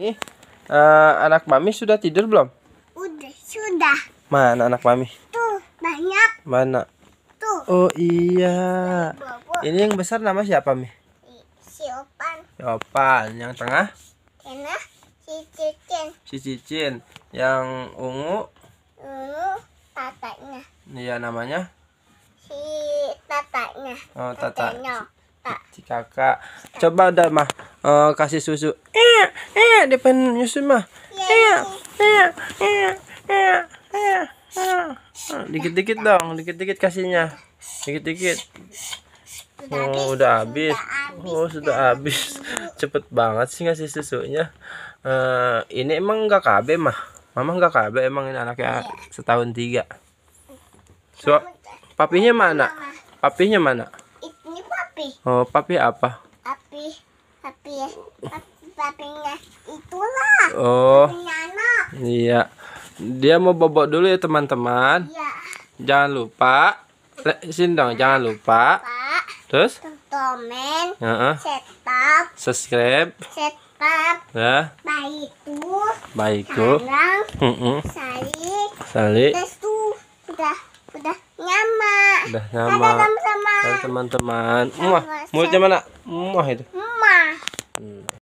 Eh, uh, anak mami sudah tidur belum? Udah, sudah. Mana anak mami? Tuh, banyak. Mana? Tuh. Oh iya. Ini yang besar nama siapa, Mi? Si Opan. Si Opan. Yang tengah? Tengah si Cicin. Si Cicin. Yang ungu? Ungu tatanya. Iya, namanya? Si tatanya. Oh, tata. Tatanya. Si, kakak. Coba udah, mah uh, kasih susu eh eh dia pengen nyusu mah eh, eh eh eh eh eh dikit-dikit dong dikit-dikit kasihnya dikit-dikit oh udah habis oh sudah habis cepet banget sih ngasih susunya uh, ini emang nggak kabe mah mama nggak kabe emang ini anaknya iya. setahun tiga so papinya mana papinya mana ini papi oh papi apa papi tapi papinya itulah oh iya dia mau bobok dulu ya teman-teman iya. jangan lupa sini dong jangan lupa, lupa. terus komen uh -uh. setup subscribe setup ya baikku baikku Uh -uh. sali sali sudah tuh udah udah nyama udah nyama teman-teman muah mulutnya mana muah itu hmm. Mm.